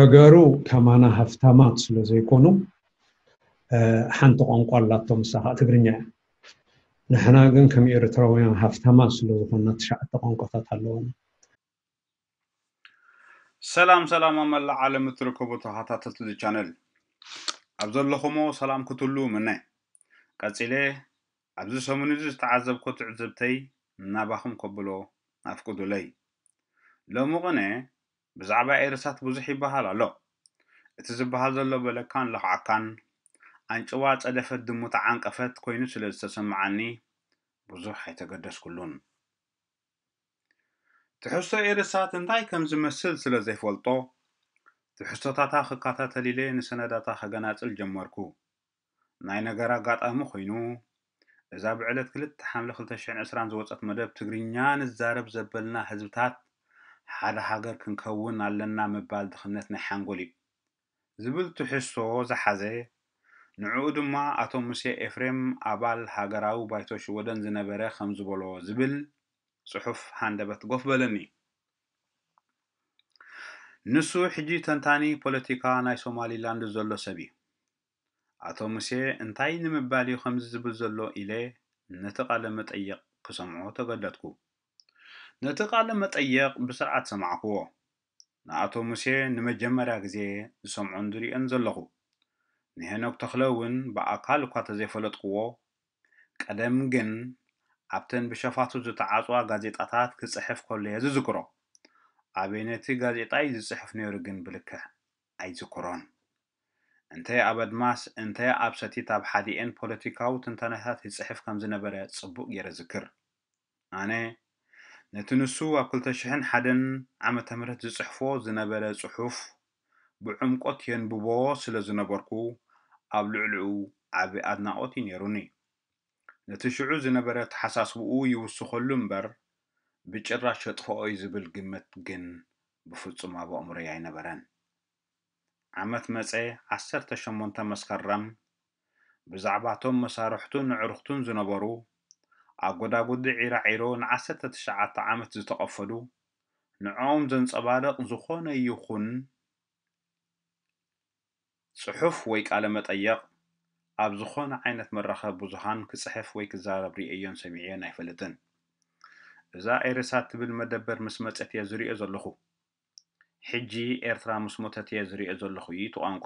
ነጋሩ ከማና ሃፍታማት ስለ ዘይኮኑ ሓንቲ ቋንቋ ኣላቶም ምሳካእ ትግርኛ እ ንሕና ግን ከም ኤረትራውያን ሃፍታማ ስለዝኮኑና ተሸዓተ ቋንቋታት ኣለዎ ሰላም ሰላምመላዓለም ትርከቡ ካታተልቲ ዝቻነል ኣብ ዘለኹሞ ሰላም ክትሉ ሙነ ቀፂለ ኣብዚ ሰሙን ዙ ዝተዓዘብኮ ትዕዘብተይ እናባኹም ከብሎ ኣፍቅዱለይ ሎሚ ኮነ ብዛዕባ ኤርሳት ብዙሕ ይበሃል ኣሎ እቲ ዝበሃል ዘሎ በለካን ለኽዓካን ኣንጭዋ ጸደፈት ድሙት ዓንቀፈት ኮይኑ ስለ ዝተሰምዓኒ ብዙሕ ኣይተገደስኩሉን ትሕሶ ኤርሳት እንታይ ከም ዝመስል ስለ ዘይፈልጦ ትሕሶታታ ክካታተሊለ ንሰነዳታ ከገናጽል ጀመርኩ ናይ ነገር ኣጋጣሚ ኮይኑ እዛ ብዕለት 2 ሓምለ 220 ዝወፀት መደብ ትግርኛ ንዛረብ ዘበልና ህዝብታት ሓደ ሃገር ክንከውን ኣለና ምባል ድኽነት ናይ ሓንጎል እዩ ዝብል ትሕሶ ዝሓዘ ንዕኡ ድማ ኣቶ ሙሴ ኤፍሬም ኣባል ሃገራዊ ባይቶ ሽወደን ዝነበረ ከም ዝበሎ ዝብል ጽሑፍ ሃንደበት ጎፍ በለኒ እዩ ንሱ ሕጂ ተንታኒ ፖለቲካ ናይ ሶማሊላንድ ዘሎ ሰብ እዩ ኣቶ ሙሴ እንታይ ንምባል እዩ ከምዚ ዝብል ዘሎ ኢለ ነቲ ቓለ መጠይቕ ክሰምዖ ተገደድኩ ነቲ ቓል መጠየቕ ብስርዓት ሰማዕክዎ ንኣቶ ሙሴ ንመጀመርያ ግዜ ዝሰምዖን ዱሪዮን ዘለኹ ንሄነክ ተኽለ እውን ብኣካል እኳ እተዘይፈለጥክዎ ቀደም ግን ኣብተን ብሸፋቱ ዝተዓጽዋ ጋዜጣታት ክጽሕፍ ከሉ እየ ዝዝክሮ ኣበይነቲ ጋዜጣይ ዝጽሕፍ ነይሩ ግን ብልክሕ ኣይዝክሮን እንተይ ኣብ ኣድማስ እንታይ ኣብ ሰቲት ኣብ ሓዲአን ፖለቲካዊ ትንታናታት ይፅሕፍ ከም ዝነበረ ጽቡቅ ገይረ ዝክር ኣነ ነቲ ንሱ ኣብ 201 ዓመተ ምህረት ዝጽሕፎ ዝነበረ ጽሑፍ ብዕምቆት የንብቦ ስለ ዝነበርኩ ኣብ ልዕሊኡ ዓቢ ኣድናቖት እዩ ነይሩኒ ነቲ ሽዑ ዝነበረ ተሓሳስብኡ ይውስኸሉ እምበር ብጭራሽ የጥፍኦ ዝብል ግምት ግን ብፍጹም ኣብ ኣእምሮይ ኣይነበረን ዓመት መፀ 18 መስከረም ብዛዕባ እቶም መሳርሕቱን ንዕርኽቱን ዝነበሩ ኣብ ጎዳጉዲ ዒራ ዒሮ ንዓሰርተ ትሽዓተ ዓመት ዝተቐፈሉ ንዕኦም ዘንጸባርቕ ዝኾነ ይኹን ጽሑፍ ወይ ቃለ መጠየቕ ኣብ ዝኾነ ዓይነት መራኸቢ ብዙሃን ክጽሕፍ ወይ ክዛረብ ርእየን ሰሚዐን ኣይፈልጥን እዛ ኤርሳት ትብል መደበር ምስ መፀት እየ ዝሪኦ ዘለኹ ሕጂ ኤርትራ ምስ ሞተት እየ ዝሪኦ ዘለኹ እዩ ትቋንቋ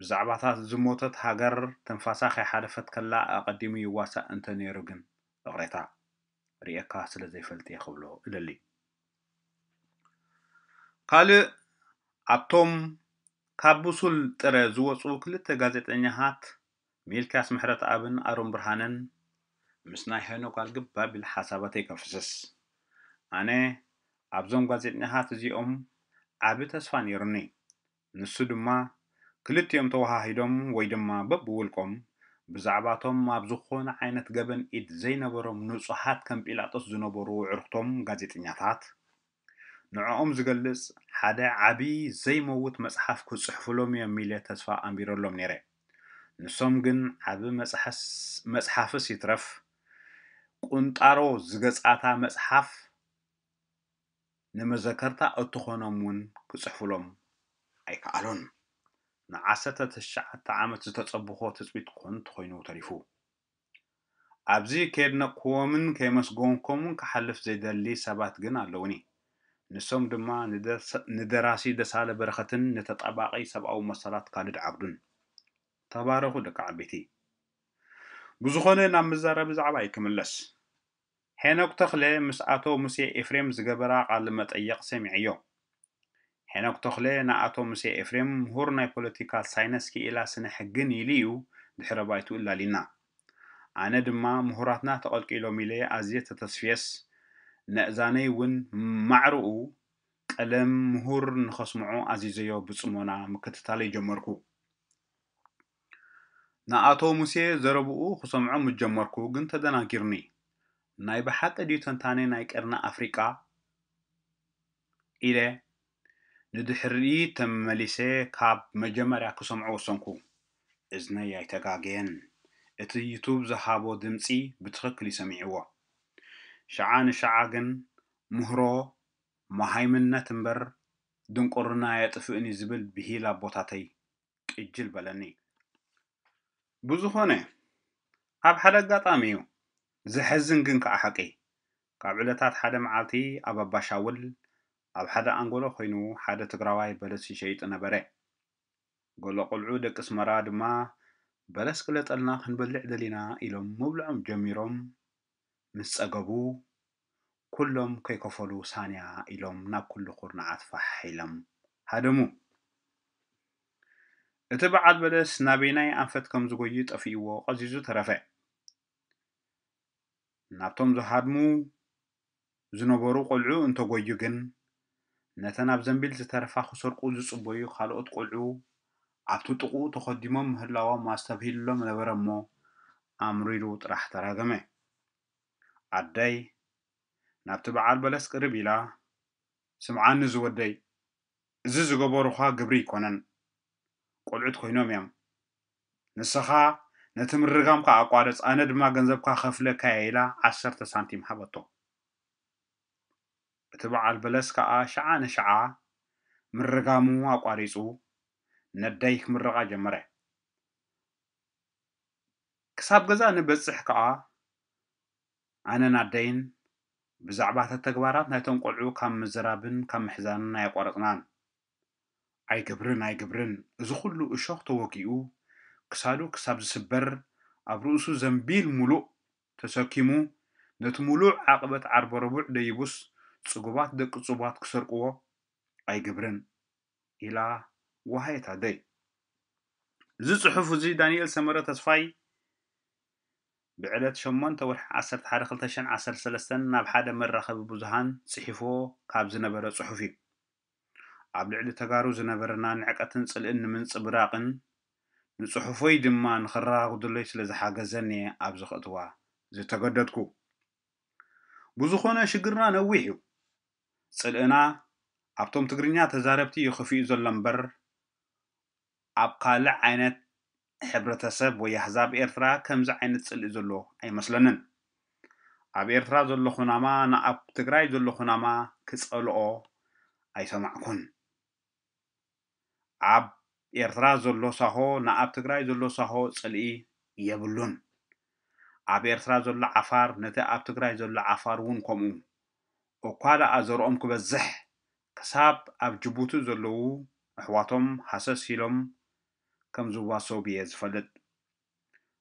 ብዛዕባ ዝሞተት ሃገር ተንፋሳ ከይሓደፈት ከላ ኣቐዲሙ ይዋሳእ እንተ ነይሩ ግን እቕሬታ ርኤካ ስለ ዘይፈልጥ ክብሎ እደሊ ካልእ ኣብቶም ካብ ብሱል ጥረ ዝወፁ ክልተ ጋዜጠኛታት ሚልክያስ ምሕረት ኣብን ኣሮም ብርሃንን ምስ ናይ ሄኖክ ኣልግባ ቢል ሓሳባተይ ከፍስስ ኣነ ኣብዞም ጋዜጠኛታት እዚኦም ዓብ ተስፋ ነይሩኒ ንሱ ድማ ክልቲኦም ተዋሃሂዶም ወይ ድማ በብውልቆም ብዛዕባቶም ኣብ ዝኾነ ዓይነት ገበን ኢድ ዘይነበሮም ንጹሓት ከም ጲላጦስ ዝነበሩ ዕርክቶም ጋዜጠኛታት ንዕኦም ዝገልጽ ሓደ ዓብዪ ዘይመውት መጽሓፍ ክጽሕፍሎም እዮም ኢለ ተስፋ ኣንቢረሎም ነይረ ንሶም ግን ዓብ መጽሓፍስ ይትረፍ ቁንጣሮ ዝገጻታ መጽሓፍ ንመዘከርታ እትኾኖም እውን ክጽሕፍሎም ኣይከኣሉን ንዓሰርተ ትሸዓተ ዓመት ዝተጸብኾ ትፅቢት ኩንቱ ኮይኑ ተሪፉ ኣብዚ ከድነክዎምን ከይመስጎንኮምን ክሓልፍ ዘይደሊ ሰባት ግን ኣለውኒ ንሶም ድማ ንደራሲ ደሳለ በረኸትን ንተጠባቒ ሰብኣዊ መሳላት ካልድ ዓብዱን ተባረኹ ደቂ ዓበይቲ ብዝኾነ ናብ ምዛረ ብዛዕባ ይክምለስ ሐነኩ ተኽለ ምስ ኣቶ ሙሴ ኤፍሬም ዝገበራ ቓሊ መጠየቕ ሰሚዐዮ ሕኖክ ተኽለ ንኣቶም ምስ ኤፍሬም ምሁር ናይ ፖለቲካ ሳይነስ ክኢላ ስነ ሕግን ኢሉ እዩ ድሕረ ባይትኡ እላሊና ኣነ ድማ ምሁራትና ተቐልቂሎም ኢለ ኣዝየ ተተስፍየስ ንእዛነይ እውን ማዕርኡ ቀለም ምሁር ንኸስምዑ ኣዚዘዮ ብፅሞና ምክትታል ይጀመርኩ ንኣቶ ሙሴ ዘረብኡ ክሰምዖም ምጀመርኩ ግን ተደናጊርኒ ናይ ብሓቂ ድዩ ተንታነ ናይ ቀርና ኣፍሪቃ ኢለ ንድሕሪ ተመሊሰ ካብ መጀመርያ ክሰምዖ ወሰንኩ እዝነይ ኣይተጋግየን እቲ ዩቱብ ዝሃቦ ድምፂ ብትኽክል ይሰሚዕዎ ሸዓ ንሸዓ ግን ምህሮ መሃይምነት እምበር ድንቆርና የጥፍእኒ ዝብል ብሂላ ቦታተይ ቅጅል በለኒ ብዝኾነ ኣብ ሓደ ኣጋጣሚ እዩ ዘሐዝን ግን ከዓ ሐቂ ካብ ዕለታት ሓደ መዓልቲ ኣብ ኣባሻውል ኣብ ሓደ ኣንጎሎ ኮይኑ ሓደ ትግራዋይ በለስ ንሸይጡ ነበረ ጎሎ ቆልዑ ደቂ ስመራ ድማ በለስ ክለጠልና ክንበልዕ ደሊና ኢሎም ምብልዖም ጀሚሮም ምስ ፀገቡ ኩሎም ከይከፈሉ ሳንያ ኢሎም ናብ ኩሉ ኩርናዓት ፋሕ ኢሎም ሓደሙ እቲ በዓል በለስ ናበይናይ ኣንፈት ከምዝጎዩ ጠፊእዎ ቀዚዙ ተረፈ ናብቶም ዝሃድሙ ዝነበሩ ቆልዑ እንተጎዩ ግን ነተን ኣብ ዘንቢል ዝተረፋ ክሰርቁ ዝጽበዩ ካልኦት ቆልዑ ኣብቲ ጥቑኡ ተኸዲሞም ምህላዎም ኣስተብሂሉሎም ነበረ እሞ ኣምሪሩ ጥራሕ ተራገመ ኣደይ ናብቲ በዓል በለስ ቅርብ ኢላ ስምዓኒ ዝወደይ እዚ ዝገበሩኻ ግብሪ ይኮነን ቆልዑት ኮይኖም እዮም ንስኻ ነቲ ምርጋምካ ኣቋረፅ ኣነ ድማ ገንዘብካ ከፍለካ ኢላ ዓሰርተ ሳንቲም ሃበቶ እቲ በዓል በለስ ከዓ ሸዓ ንሸዓ ምርጋሙ ኣቋሪፁ ነዳይ ክምረቃ ጀመረ ክሳብ ገዛ ንበፅሕ ከዓ ኣነ ናደይን ብዛዕባ እተ ተግባራት ናይቶም ቆልዑ ካብ ምዝራብን ካብ ምሕዛንን ኣየቋረፅናን ኣይግብርን ኣይግብርን እዚ ኩሉ እሾኽ ተወጊኡ ክሳዱ ክሳብ ዝስበር ኣብ ርእሱ ዘንቢል ሙሉእ ተሰኪሙ ነቲ ሙሉእ ዓቕበት ዓርበ ደይቡስ ፅጉባት ደቂ ፅቡባት ክሰርቅዎ ኣይግብርን ኢላ ወሃየታ ደይ እዚ ፅሑፍ እዚ ዳንኤል ሰመረ ተስፋይ ብዕለት 8 ወርሒ 11/2013 ናብ ሓደ መራኸቢ ብዙሃን ፅሒፍዎ ካብ ዝነበረ ፅሑፍ እዩ ኣብ ልዕሊ ተጋሩ ዝነበረና ንዕቀትን ፅልእን ንምንፅብራቕን ንፅሑፈይ ድማ ንኽራኽድለይ ስለ ዝሓገዘኒ ኣብ ዝኽእትዋ ዝተገደድኩ ብዝኾነ ሽግርና ነዊሕ እዩ سلنا ابتم تغرينا تزاربتي يخفي زل لمبر اب قال عينت حبرتا سب ويا حزاب ايرترا كمز عينت سل زلو اي مسلنن اب ايرترا زلو خناما نا اب تغراي زلو خناما كسالو او اي سمعكن اب ايرترا زلو ساهو نا اب تغراي زلو ساهو سلئي يبلون اب ايرترا زلو عفار نتا اب تغراي زلو عفار ون كومون وقال أقاد أزرهم كبزح كساب أب جبوتو زلو أحواتهم حساس يلوم كم زواسو بيز فلد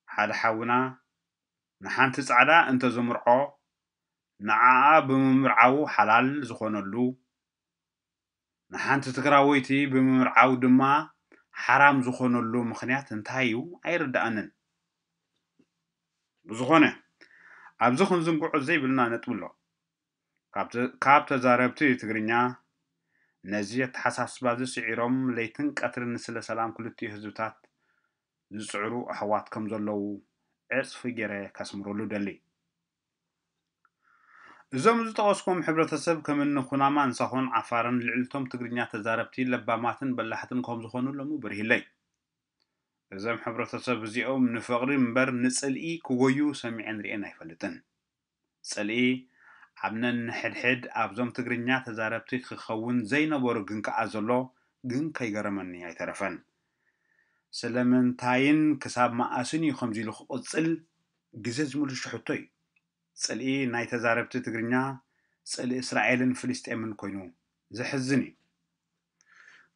حال حاونا نحن تسعدا أنت زمرعو نعا بممرعو حلال زخونلو نحن تتقراويتي بممرعو دما حرام زخونلو مخنيات انتايو عير دانن بزخونة أبزخون زنقو عزيب لنا نتولو ካብ ተዛረብቲ ትግርኛ ነዚ ኣተሓሳስባ ዝስዒሮም ለይትን ቀትርን ስለ ሰላም ክልቲኡ ህዝብታት ዝፅዕሩ ኣሕዋት ከም ዘለዉ ዕፅፊ ገይረ ከስምረሉ ደሊ እዞም ዝጠቐስኩም ሕብረተሰብ ከም እኒ ኩናማ እንሳኹን ዓፋርን ልዕልቶም ትግርኛ ተዛረብቲ ለባማትን በላሕትን ከም ዝኾኑ ሎሙ ብርሂለይ እዞም ሕብረተሰብ እዚኦም ንፈቕሪ እምበር ንፅልኢ ክጎዩ ሰሚዐ ንሪአን ኣይፈልጥን ፅልኢ ኣብ ነንሕድሕድ ኣብዞም ትግርኛ ተዛረብቲ ክኸውን ዘይነበሩ ግን ከዓ ዘሎ ግን ከይገረመኒ ኣይተረፈን ስለምንታይን ክሳብ መኣስን እዩ ከምዚ ኢሉ ክቕፅል ግዜ ዝምሉ ሽሕቶ እዩ ፅልኢ ናይ ተዛረብቲ ትግርኛ ፅሊ እስራኤልን ፍልስጤምን ኮይኑ ዝሕዝን እዩ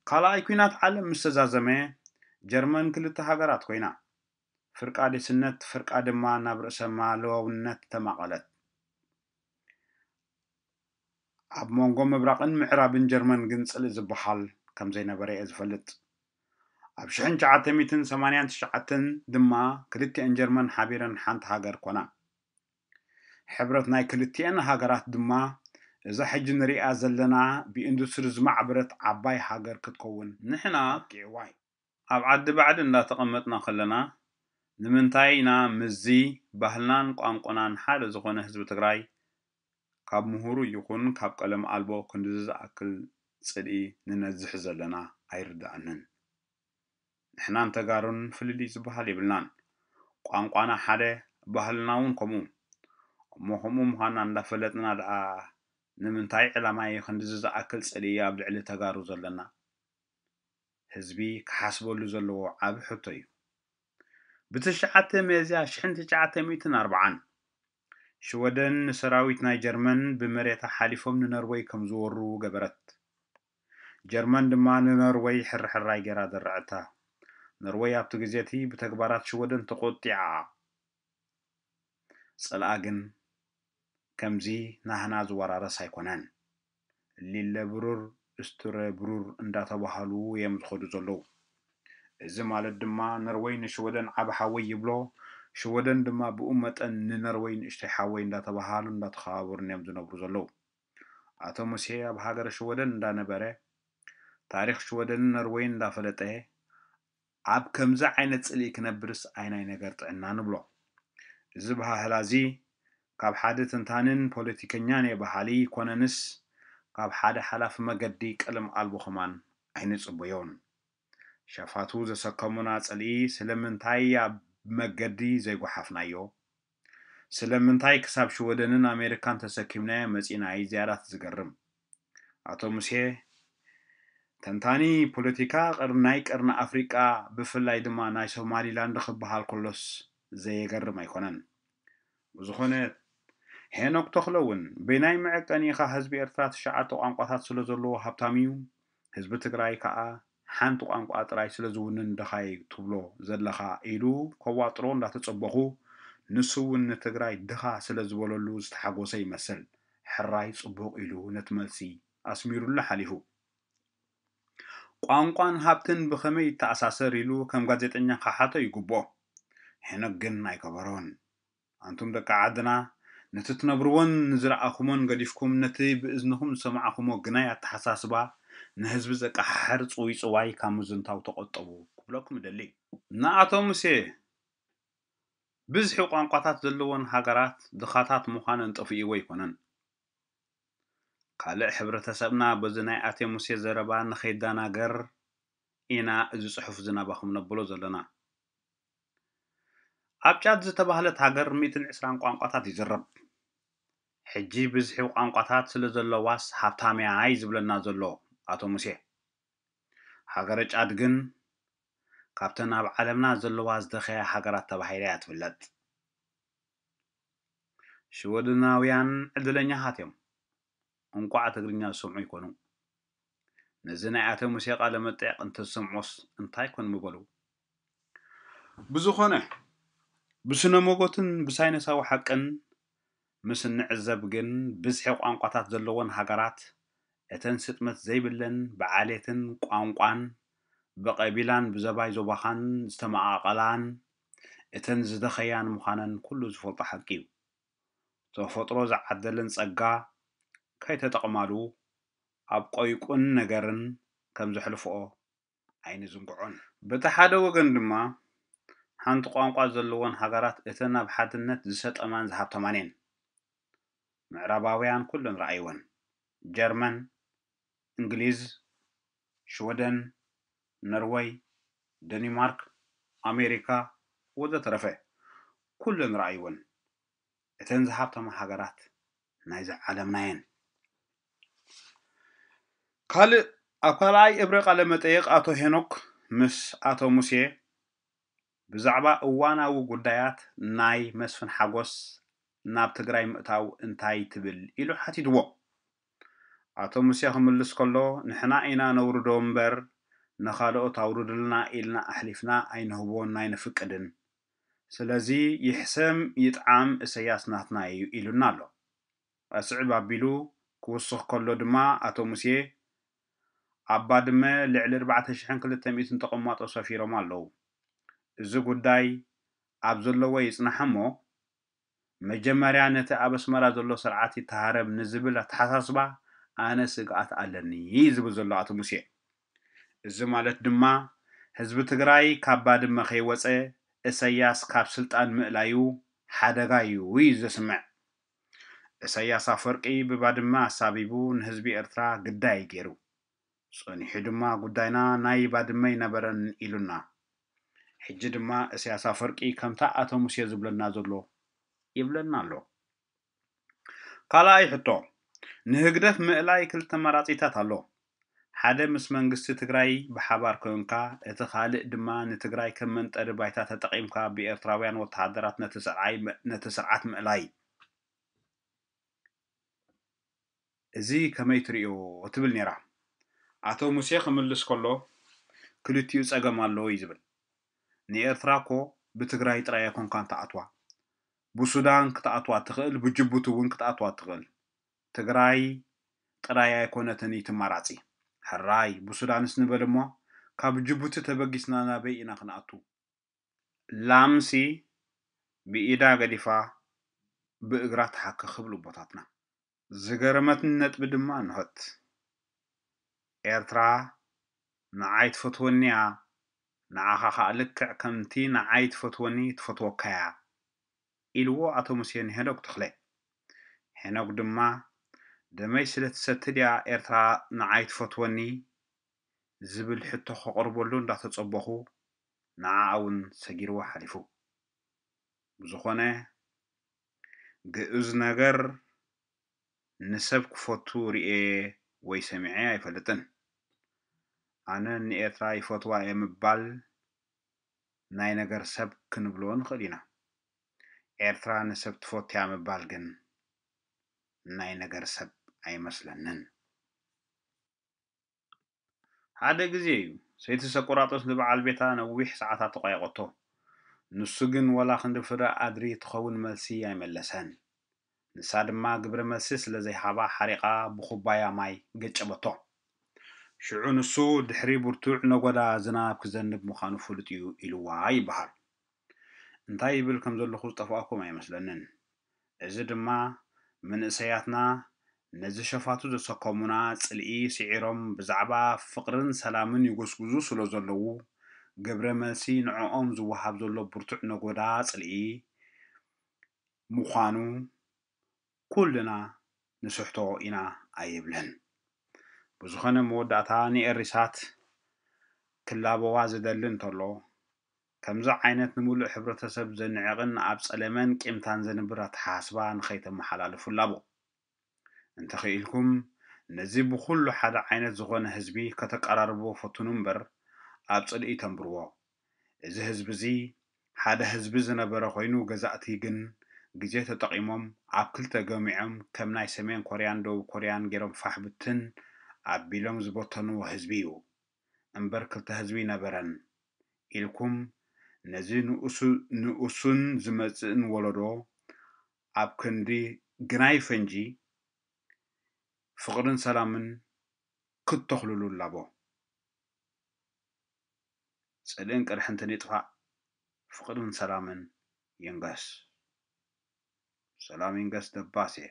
ካልኣይ ኩናት ዓለም ምስ ተዛዘመ ጀርመን ክልተ ሃገራት ኮይና ፍርቃ ደስነት ፍርቃ ድማ ናብ ርእሰማ ለዋውነት ተማቐለት ኣብ መንጎ ምብራቕን ምዕራብን ጀርመን ግን ፅልኢ ዝበሃል ከም ዘይነበረ እየ ዝፈልጥ ኣብ 1989 ድማ ክልቲአን ጀርመን ሓቢረን ሓንቲ ሃገር ኮና ሕብረት ናይ ክልቲአን ሃገራት ድማ እዛ ሕጂ ንሪኣ ዘለና ብኢንዱስትሪ ዝማዕበረት ዓባይ ሃገር ክትከውን ንሕና ቂዕዋይ ኣብ ዓዲ ባዕዲ እንዳተቐመጥና ከለና ንምንታይ ኢና ምዚ ባህልናን ቋንቋናን ሓደ ዝኾነ ህዝቢ ትግራይ ካብ ምሁሩ ይኹን ካብ ቀለም ኣልቦ ክንዲዝዝኣክል ፅድኢ ንነዝሕ ዘለና ኣይርዳእንን ንሕናን ተጋሩን ፍልሊ ዝበሃል ይብልናን ቋንቋና ሓደ ባህልና እውን ከምኡ እሞ ከምኡ ምዃንና እንዳፈለጥና ድኣ ንምንታይ ዕላማይ ክንዲዝዝኣክል ፅሊኢ ኣብ ልዕሊ ተጋሩ ዘለና ህዝቢ ክሓስበሉ ዘለዎ ዓብ ሕቶ እዩ ብትሽዓተ ሜዝያ ሽሕን ትሸዓተ ሚትን ኣርባዓን ሽወደን ንሰራዊት ናይ ጀርመን ብመሬታ ሓሊፎም ንነርወይ ከም ዝወሩ ገበረት ጀርመን ድማ ንነርወይ ሕርሕራይ ገይራ ዘርዕታ ነርወይ ኣብቲ ግዜ እቲ ብተግባራት ሽወደን ተቆጢዓ ፅልኣ ግን ከምዚ ናህና ዝወራረስ ኣይኮነን ሊለ ብሩር እስትረ ብሩር እንዳተባሃሉ እዮም ዝኸዱ ዘለዉ እዚ ማለት ድማ ኖርዌይ ንሽወደን ዓብሓወይ ይብሎ ሸወደን ድማ ብኡ መጠን ንነርወይን እሽተይ ሓወይ እንዳተባሃሉ እንዳተኸባብሩን እዮም ዝነብሩ ዘለዉ ኣቶ ሙሴ ኣብ ሃገረ ሽወደን እንዳነበረ ታሪክ ሸወደን ነርወይን እንዳፈለጠ ኣብ ከምዚ ዓይነት ፅልኢ ክነብርስ ኣይናይ ነገር ጥዕናን ብሎ እዚ ባሃህላእዚ ካብ ሓደ ተንታንን ፖለቲከኛ የ ባህሊ ኮነንስ ካብ ሓደ ሓላፊ መገዲ ቀልም ኣልቦኹማን ኣይነፅበዮን ሸፋቱ ዘሰከሙና ፅሊኢ ስለምንታይ ብ መገዲ ዘይጓሓፍናዮ ስለምንታይ ክሳብ ሽወደንን ኣሜሪካን ተሰኪምናዮ ዩ ዝያዳት ዝገርም ኣቶ ሙሴ ተንታኒ ፖለቲካ ናይ ቅርኒ ኣፍሪቃ ብፍላይ ድማ ናይ ሶማሊላንድ ክበሃል ኮሎስ ዘየገርም ኣይኮነን ብዝኾነ ሄኖክ ተክሎ እውን ብናይ ምዕቀኒ ኢኻ ህዝቢ ኤርትራ ትሸዓተ ቋንቋታት ስለ ዘለዎ ሃብታም እዩ ህዝቢ ትግራይ ከዓ ሓንቲ ቋንቋ ጥራይ ስለ ዝውንን ድኻይ ትብሎ ዘለኻ ኢሉ ከዋጥሮ እንዳተፀበኹ ንሱ እውን ንትግራይ ድኻ ስለ ዝበለሉ ዝተሓጎሰ ይመስል ሕራይ ጽቡቕ ኢሉ ነቲ መልሲ ኣስሚሩሉ ሓሊፉ ቋንቋን ሃብትን ብኸመይ ተኣሳሰር ኢሉ ከም ጋዜጠኛ ካሓቶ ይግብኦ ሕነግ ግን ኣይከበሮን ኣንቱም ደቂ ዓድና ነቲ ትነብርዎን ንዝረኣኹሞን ገዲፍኩም ነቲ ብእዝንኹም ዝሰማዕኹሞ ግናይ ኣተሓሳስባ ንህዝቢ ዘቃሓሕር ፅውይ ፅዋይ ካብ ምዝንታው ተቆጠቡ ክብለኩም ደሊ ንኣቶም ምሴ ብዝሒ ቋንቋታት ዘለዎን ሃገራት ድኻታት ምዃነን ጠፍእዎ ኣይኮነን ካልእ ሕብረተሰብና በዚ ናይ ኣቴ ሙሴ ዘረባ ንኸይዳናገር ኢና እዚ ፅሑፍ ዝናባኹም ነብሎ ዘለና ኣብ ጫድ ዝተባህለት ሃገር 120 ቋንቋታት ይዝረብ ሕጂ ብዝሒ ቋንቋታት ስለ ዘለዋስ ሃብታምያ ዝብለና ዘሎ ኣቶ ሙሴ ሃገረ ጫድ ግን ካብተን ኣብ ዓለምና ዘለዋ ዝደኸያ ሃገራት ተባሂላ እያ ትፍለጥ ሽወድናውያን ዕድለኛታት እዮም እንቋዕ ትግርኛ ዝሰምዑ ይኮኑ ነዚ ናይ ኣቶ ሙሴ ቃለ መጠየቅ እንትሰምዖስ እንታይ ኮን ምበሉ ብዝኾነ ብስነ መጎትን ብሳይነሳዊ ሓቅን ምስ እንዕዘብ ግን ብዝሒ ቋንቋታት ዘለዎን ሃገራት እተን ስጥመት ዘይብለን ብዓሌትን ቋንቋን ብቐቢላን ብዘባይ ዞባኻን ዝተመዓቐላን እተን ዝደኸያን ምዃነን ኩሉ ዝፈልጦ ሓቂ እዩ ተፈጥሮ ዝዓደለን ጸጋ ከይተጠቕማሉ ኣብ ቆይቁን ነገርን ከም ዘሕልፍኦ ዓይኒ ዝንግዖን በቲ ሓደ ወገን ድማ ሓንቲ ቋንቋ ዘለዎን ሃገራት እተን ኣብ ሓድነት ዝሰጠማን ዝሃብተማን እየን ምዕራባውያን ኩለን ረኣይወን ጀርመን إنجليز شوeden النرويج الدنمارك أمريكا ወዘተረፈ ኩለን ረአይወን እተን ዝሃብተማ ሃገራት ናይዚ ዓለምና የን ካልእ ኣብ ካልኣይ እብረ ቃለ መጠየቅ ኣቶ ሄኖክ ምስ ኣቶ ሙሴ ብዛዕባ እዋናዊ ጉዳያት ናይ መስፍን ሓጎስ ናብ ትግራይ ምእታው እንታይ ትብል ኢሉ ሓቲትዎ ኣቶ ሙሴ ክምልስ ከሎ ንሕና ኢና ነውርዶ እምበር ንኻልኦት ኣውሩድልና ኢልና ኣሕሊፍና ኣይንህቦን ናይ ነፍቅድን ስለዚ ይሕሰም ይጣዓም እሰያስናትና እዩ ኢሉና ኣሎ ኣስዕብ ኣቢሉ ክውስኽ ከሎ ድማ ኣቶ ሙሴ ኣባድመ ልዕሊ 4ርባሽ02ል0ት ንጠቐማጦ ሰፊሮም ኣለዉ እዚ ጉዳይ ኣብ ዘለዎ ይጽናሕ እሞ መጀመርያ ነቲ ኣብ ኣስመራ ዘሎ ስርዓት ይተሃረብ ንዝብል ኣተሓሳስባ ኣነ ስግኣት ኣለኒ ዝብል ዘሎ ኣቶ ሙሴ እዚ ማለት ድማ ህዝቢ ትግራይ ካብ ባድመ ከይወፀ እሰያስ ካብ ስልጣን ምእላዩ ሓደጋ እዩ እዩ ዘስምዕ እሰያስ ኣፈወርቂ ብባድመ ኣሳቢቡ ንህዝቢ ኤርትራ ግዳይ ገይሩ ፀኒሑ ድማ ጉዳይና ናይ ባድመ ይነበረን ኢሉና ሕጂ ድማ እሳያስ ኣፈርቂ ከምታ ኣቶ ሙሴ ዝብለና ዘሎ ይብለና ኣሎ ካልኣይ ሕቶ ንህግደፍ ምእላይ ክልተ መራፂታት ኣሎ ሓደ ምስ መንግስቲ ትግራይ ብሓባር ኮይንካ እቲ ካልእ ድማ ንትግራይ ከም መንጠሪ ባይታ ተጠቂምካ ብኤርትራውያን ወተሃደራት ነቲ ስርዓት ምእላይ እዚ ከመይ ትርዮ ትብል ነራ ኣቶ ሙሴ ክምልስ ከሎ ክልቲኡ ፀገም ኣለዎ እዩ ዝብል ንኤርትራ ኮ ብትግራይ ጥራይ ኮንካ ንተኣትዋ ብሱዳን ክትኣትዋ ትኽእል ብጅቡቲ እውን ክትኣትዋ ትኽእል تقرأي قرأي أيكونة تني تمارعتي هرأي بسودان اسن بلمو كاب جبوتي تبقسنا نابي إناخن أطو لامسي بإيدا غدفا بإقرا تحاك خبلو بطاتنا زغرمت نت بدما نهت إرترا نعايد فتوانيا نعاخا لك كمتي نعايد فتواني تفتوكايا إلو أتو مسيان هنوك تخلي هنوك دما ደመይ ስለ ትሰቲ ድያ ኤርትራ ንዓይ ትፈትወኒ ዝብል ሕቶ ከቕርበሉ እንዳተጸበኹ ንዓ እውን ሰጊርዎ ሓሊፉ ብዝኾነ ግእዝ ነገር ንሰብ ክፈቱ ርኤ ወይ ሰሚዐ ኣይፈልጥን ኣነ ንኤርትራ ይፈትዋ እየ ምባል ናይ ነገር ሰብ ክንብሎ ንኽእል ኢና ኤርትራ ንሰብ ትፈትያ ምባል ግን ናይ ነገር ሰብ ኣይመስለን ሓደ ግዜ እዩ ሰይቲሰቁራጦስ ንበዓል ቤታ ነዊሕ ሰዓታት ተቋየቀቶ ንሱ ግን ወላ ክንዲፍረ ኣድሪ ትኸውን መልሲ ኣይመለሰን ንሳ ድማ ግብሪ መልሲ ስለ ዘይሃባ ሓሪቓ ብኩባያ ማይ ገጨበቶ ሽዑ ንሱ ድሕሪ ብርቱዕ ነጎዳ ዝናብ ክዘንብ ምዃኑ ፍሉጥ እዩ ኢልዋ ይበሃል እንታይ ይብል ከም ዘለኹ ዝጠፍአኩም ኣይመስለንን እዚ ድማ መንእሰያትና ነዚ ሸፋቱ ዘሰከሙና ጽልኢ ስዒሮም ብዛዕባ ፍቕርን ሰላምን ይጐስጉዙ ስለ ዘለዉ ግብረ መልሲ ንዕኦም ዝወሃብ ዘሎ ብርቱዕ ነጐዳ ጽልኢ ምዃኑ ኩልና ንስሕቶ ኢና ኣይብልን ብዝኾነ መወዳእታ ንኤሪሳት ክላበዋ ዝደሊ እንተሎ ከምዚ ዓይነት ንምሉእ ሕብረተሰብ ዘንዕቕን ኣብ ጸለመን ቂምታን ዝንብር ኣተሓስባ ንኸይተመሓላልፉ ላቦ እንተ ኺኢልኩም ነዚ ብዅሉ ሓደ ዓይነት ዝኾነ ህዝቢ ከተቀራርቦዎ ፈቱኑ እምበር ኣብ ጽሊኢተንብርዎ እዚ ህዝቢ እዚ ሓደ ህዝቢ ዝነበረ ኾይኑ ገዛእቲ ግን ግዜ ተጠቒሞም ኣብ ክልተ ገሚዖም ከም ናይ ሰሜን ኮርያን ደቡብ ኮርያን ገይሮም ፋሕብትን ኣብ ቢሎም ዝበተንዎ ህዝቢ እዩ እምበር ክልተ ህዝቢ ነበረን ኢልኩም ነዚ ሱንእሱን ዝመጽእን ወለዶ ኣብ ክንዲ ግናይ ፈንጂ ፍቕርን ሰላምን ክተኽልሉ ላቦ ፅልእን ቅድሕን ተኒጥፋእ ፍቕርን ሰላምን ይንገስ ሰላም ይንገስ ደባስ እየ